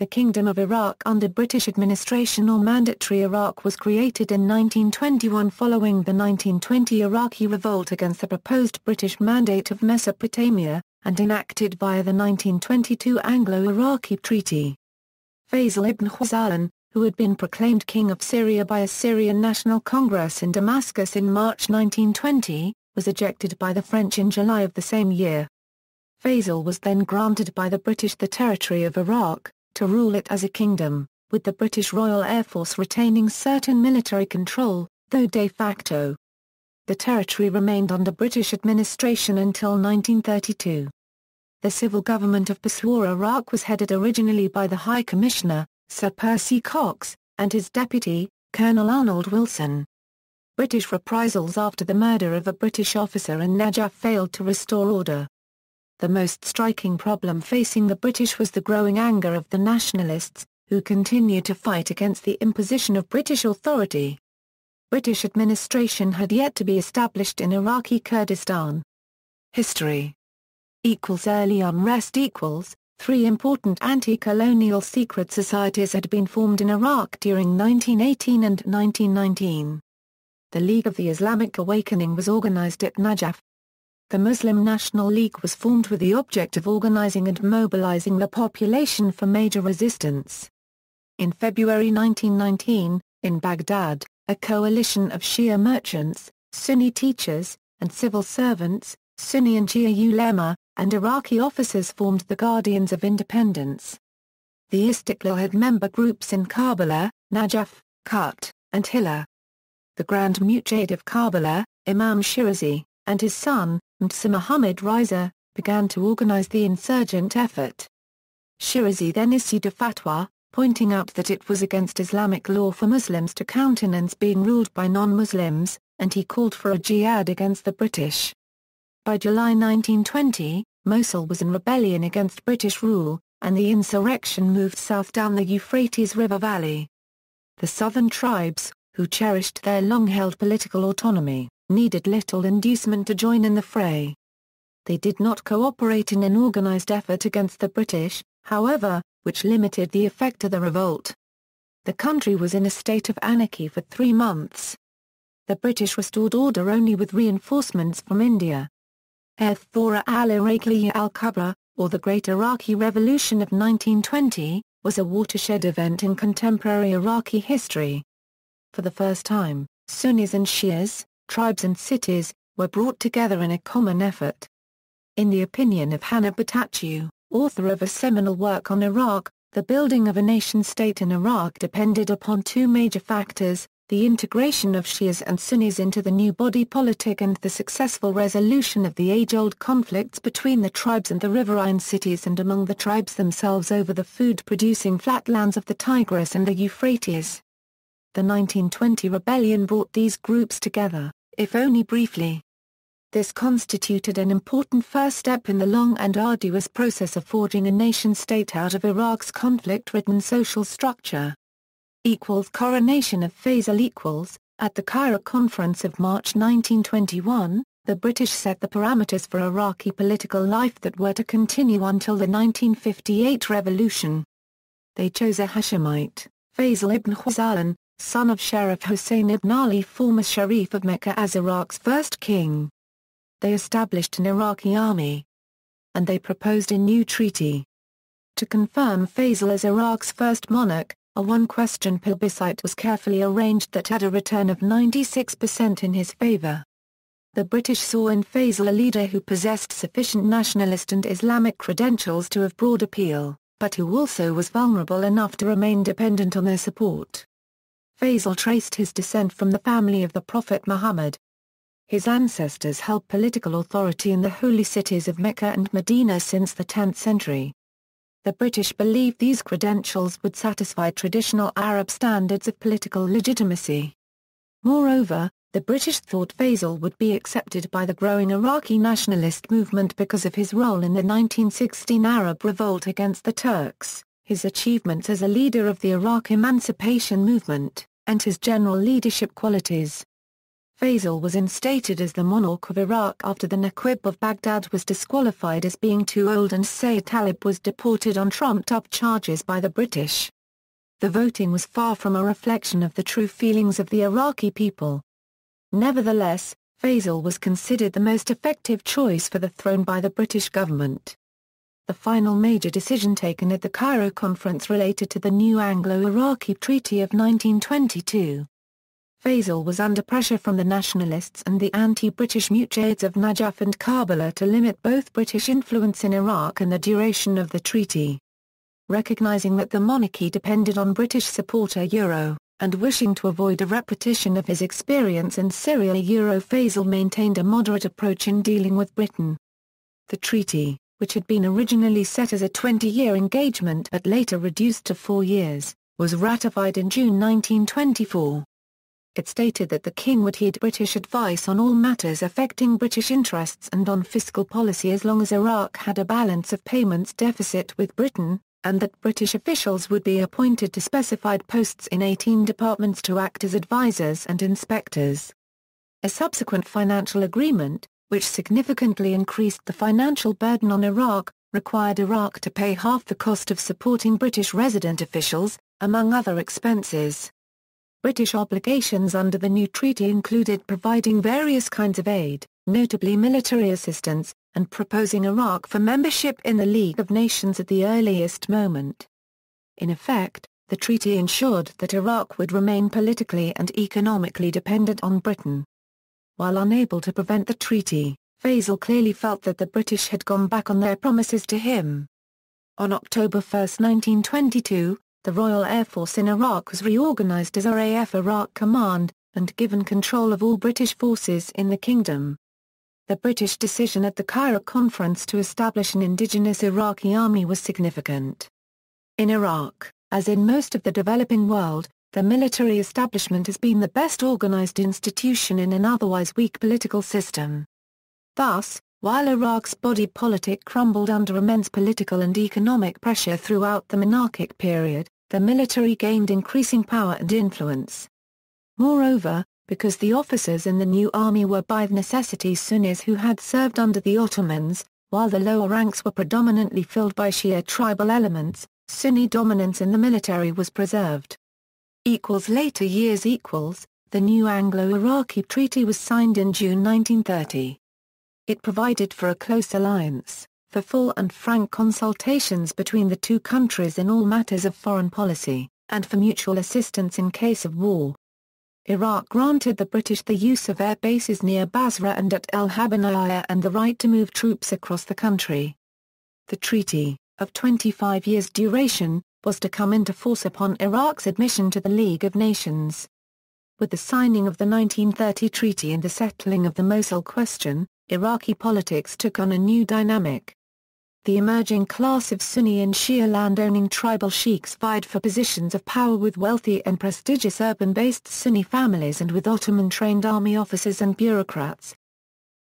The Kingdom of Iraq under British administration or Mandatory Iraq was created in 1921 following the 1920 Iraqi revolt against the proposed British Mandate of Mesopotamia, and enacted via the 1922 Anglo-Iraqi Treaty. Faisal ibn Husayn, who had been proclaimed King of Syria by a Syrian National Congress in Damascus in March 1920, was ejected by the French in July of the same year. Faisal was then granted by the British the territory of Iraq, to rule it as a kingdom, with the British Royal Air Force retaining certain military control, though de facto. The territory remained under British administration until 1932. The civil government of Peshawar Iraq was headed originally by the High Commissioner, Sir Percy Cox, and his deputy, Colonel Arnold Wilson. British reprisals after the murder of a British officer in Najaf failed to restore order, the most striking problem facing the British was the growing anger of the nationalists, who continued to fight against the imposition of British authority. British administration had yet to be established in Iraqi Kurdistan. History equals early unrest equals Three important anti-colonial secret societies had been formed in Iraq during 1918 and 1919. The League of the Islamic Awakening was organized at Najaf, the Muslim National League was formed with the object of organizing and mobilizing the population for major resistance. In February 1919, in Baghdad, a coalition of Shia merchants, Sunni teachers, and civil servants, Sunni and Shia ulema, and Iraqi officers formed the Guardians of Independence. The Istiqlal had member groups in Karbala, Najaf, Kut, and Hilla. The Grand Mujahid of Karbala, Imam Shirazi, and his son, and Sir Muhammad Riza, began to organize the insurgent effort. Shirazi then issued a fatwa, pointing out that it was against Islamic law for Muslims to countenance being ruled by non-Muslims, and he called for a jihad against the British. By July 1920, Mosul was in rebellion against British rule, and the insurrection moved south down the Euphrates River Valley. The southern tribes, who cherished their long-held political autonomy, needed little inducement to join in the fray. They did not cooperate in an organized effort against the British, however, which limited the effect of the revolt. The country was in a state of anarchy for three months. The British restored order only with reinforcements from India. Eth Thora al-Iraqiya al-Kubra, or the Great Iraqi Revolution of 1920, was a watershed event in contemporary Iraqi history. For the first time, Sunnis and Shias, tribes and cities, were brought together in a common effort. In the opinion of Hannah Batachew, author of a seminal work on Iraq, the building of a nation-state in Iraq depended upon two major factors, the integration of Shias and Sunnis into the new body politic and the successful resolution of the age-old conflicts between the tribes and the riverine cities and among the tribes themselves over the food-producing flatlands of the Tigris and the Euphrates. The 1920 rebellion brought these groups together if only briefly. This constituted an important first step in the long and arduous process of forging a nation-state out of Iraq's conflict-ridden social structure. Equals coronation of Faisal equals, at the Cairo Conference of March 1921, the British set the parameters for Iraqi political life that were to continue until the 1958 revolution. They chose a Hashemite, Faisal ibn Husalan, son of Sharif Hussein ibn Ali former Sharif of Mecca as Iraq's first king. They established an Iraqi army. And they proposed a new treaty. To confirm Faisal as Iraq's first monarch, a one-question plebiscite was carefully arranged that had a return of 96% in his favor. The British saw in Faisal a leader who possessed sufficient nationalist and Islamic credentials to have broad appeal, but who also was vulnerable enough to remain dependent on their support. Faisal traced his descent from the family of the Prophet Muhammad. His ancestors held political authority in the holy cities of Mecca and Medina since the 10th century. The British believed these credentials would satisfy traditional Arab standards of political legitimacy. Moreover, the British thought Faisal would be accepted by the growing Iraqi nationalist movement because of his role in the 1916 Arab revolt against the Turks, his achievements as a leader of the Iraq emancipation movement, and his general leadership qualities. Faisal was instated as the monarch of Iraq after the Naqib of Baghdad was disqualified as being too old and Sayyid Talib was deported on trumped-up charges by the British. The voting was far from a reflection of the true feelings of the Iraqi people. Nevertheless, Faisal was considered the most effective choice for the throne by the British government the final major decision taken at the Cairo Conference related to the new Anglo-Iraqi Treaty of 1922. Faisal was under pressure from the nationalists and the anti-British Mujahids of Najaf and Karbala to limit both British influence in Iraq and the duration of the treaty. Recognizing that the monarchy depended on British supporter Euro, and wishing to avoid a repetition of his experience in Syria Euro Faisal maintained a moderate approach in dealing with Britain. The treaty, which had been originally set as a 20-year engagement but later reduced to four years, was ratified in June 1924. It stated that the King would heed British advice on all matters affecting British interests and on fiscal policy as long as Iraq had a balance of payments deficit with Britain, and that British officials would be appointed to specified posts in 18 departments to act as advisers and inspectors. A subsequent financial agreement, which significantly increased the financial burden on Iraq, required Iraq to pay half the cost of supporting British resident officials, among other expenses. British obligations under the new treaty included providing various kinds of aid, notably military assistance, and proposing Iraq for membership in the League of Nations at the earliest moment. In effect, the treaty ensured that Iraq would remain politically and economically dependent on Britain. While unable to prevent the treaty, Faisal clearly felt that the British had gone back on their promises to him. On October 1, 1922, the Royal Air Force in Iraq was reorganized as RAF Iraq Command, and given control of all British forces in the kingdom. The British decision at the Cairo Conference to establish an indigenous Iraqi army was significant. In Iraq, as in most of the developing world, the military establishment has been the best organized institution in an otherwise weak political system. Thus, while Iraq's body politic crumbled under immense political and economic pressure throughout the monarchic period, the military gained increasing power and influence. Moreover, because the officers in the new army were by necessity Sunnis who had served under the Ottomans, while the lower ranks were predominantly filled by Shia tribal elements, Sunni dominance in the military was preserved equals later years equals, the new Anglo-Iraqi treaty was signed in June 1930. It provided for a close alliance, for full and frank consultations between the two countries in all matters of foreign policy, and for mutual assistance in case of war. Iraq granted the British the use of air bases near Basra and at El Habaniya and the right to move troops across the country. The treaty, of 25 years duration, was to come into force upon Iraq's admission to the League of Nations. With the signing of the 1930 treaty and the settling of the Mosul question, Iraqi politics took on a new dynamic. The emerging class of Sunni and Shia landowning tribal sheikhs vied for positions of power with wealthy and prestigious urban-based Sunni families and with Ottoman-trained army officers and bureaucrats,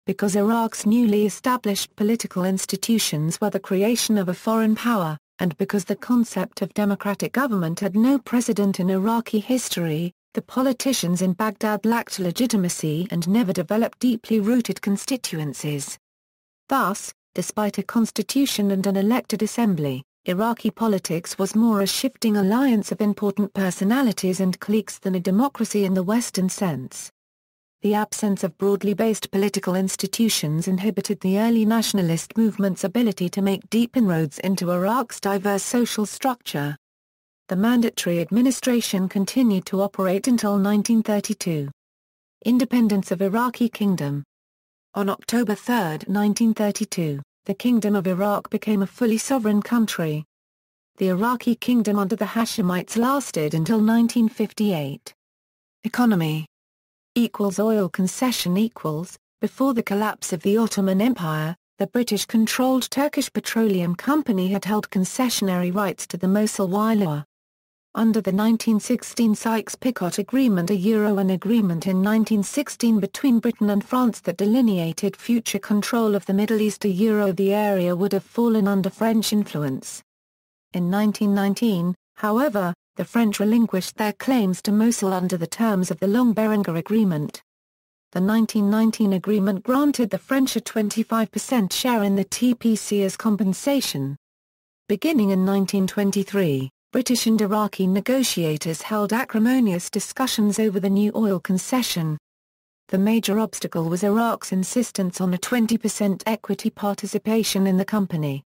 because Iraq's newly established political institutions were the creation of a foreign power, and because the concept of democratic government had no precedent in Iraqi history, the politicians in Baghdad lacked legitimacy and never developed deeply rooted constituencies. Thus, despite a constitution and an elected assembly, Iraqi politics was more a shifting alliance of important personalities and cliques than a democracy in the Western sense. The absence of broadly based political institutions inhibited the early nationalist movement's ability to make deep inroads into Iraq's diverse social structure. The Mandatory Administration continued to operate until 1932. Independence of Iraqi Kingdom On October 3, 1932, the Kingdom of Iraq became a fully sovereign country. The Iraqi kingdom under the Hashemites lasted until 1958. Economy equals oil concession equals, before the collapse of the Ottoman Empire, the British-controlled Turkish Petroleum Company had held concessionary rights to the Mosul Weiler. Under the 1916 Sykes-Picot Agreement a Euro-an agreement in 1916 between Britain and France that delineated future control of the Middle East a Euro the area would have fallen under French influence. In 1919, however, the French relinquished their claims to Mosul under the terms of the Long Berenger Agreement. The 1919 agreement granted the French a 25% share in the TPC as compensation. Beginning in 1923, British and Iraqi negotiators held acrimonious discussions over the new oil concession. The major obstacle was Iraq's insistence on a 20% equity participation in the company.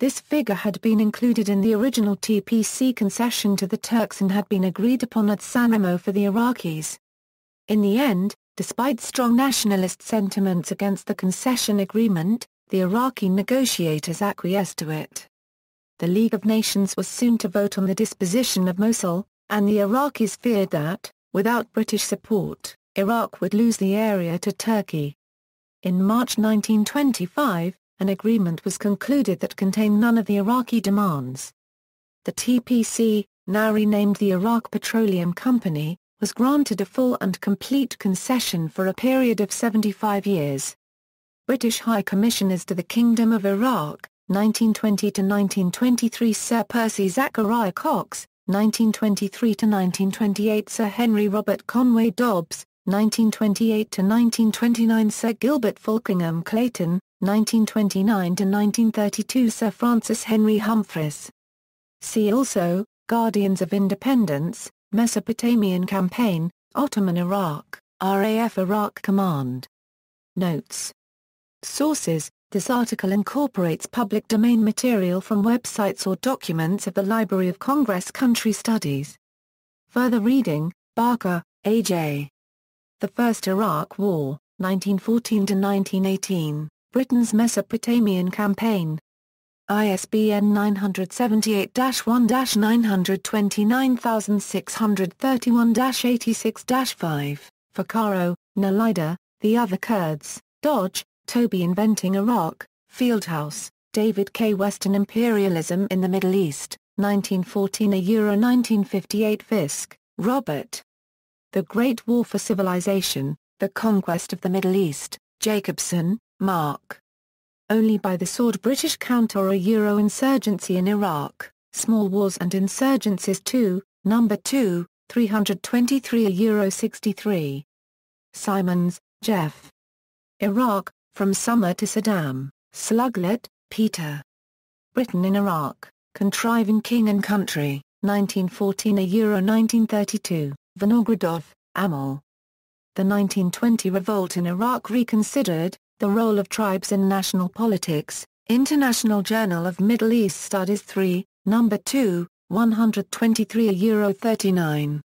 This figure had been included in the original TPC concession to the Turks and had been agreed upon at Remo for the Iraqis. In the end, despite strong nationalist sentiments against the concession agreement, the Iraqi negotiators acquiesced to it. The League of Nations was soon to vote on the disposition of Mosul, and the Iraqis feared that, without British support, Iraq would lose the area to Turkey. In March 1925, an agreement was concluded that contained none of the Iraqi demands. The TPC, now renamed the Iraq Petroleum Company, was granted a full and complete concession for a period of 75 years. British High Commissioners to the Kingdom of Iraq, 1920-1923 Sir Percy Zachariah Cox, 1923-1928 Sir Henry Robert Conway Dobbs, 1928-1929 Sir Gilbert Fulkingham Clayton, 1929–1932 Sir Francis Henry Humphreys. See also, Guardians of Independence, Mesopotamian Campaign, Ottoman Iraq, RAF Iraq Command. Notes. Sources This article incorporates public domain material from websites or documents of the Library of Congress Country Studies. Further reading, Barker, A.J. The First Iraq War, 1914-1918. Britain's Mesopotamian Campaign. ISBN 978-1-929631-86-5. Vaccaro, Nalida, The Other Kurds, Dodge, Toby Inventing Iraq, Fieldhouse, David K. Western Imperialism in the Middle East, 1914 a Euro 1958 Fisk, Robert. The Great War for Civilization, The Conquest of the Middle East, Jacobson, Mark. Only by the sword British counter a Euro insurgency in Iraq, Small Wars and Insurgencies 2, Number 2, 323 twenty-three 63. Simons, Jeff. Iraq, From Summer to Saddam, Sluglet, Peter. Britain in Iraq, Contriving King and Country, 1914 a Euro 1932, Vinogradov, Amal. The 1920 Revolt in Iraq Reconsidered, the Role of Tribes in National Politics, International Journal of Middle East Studies 3, No. 2, 123 Euro 39.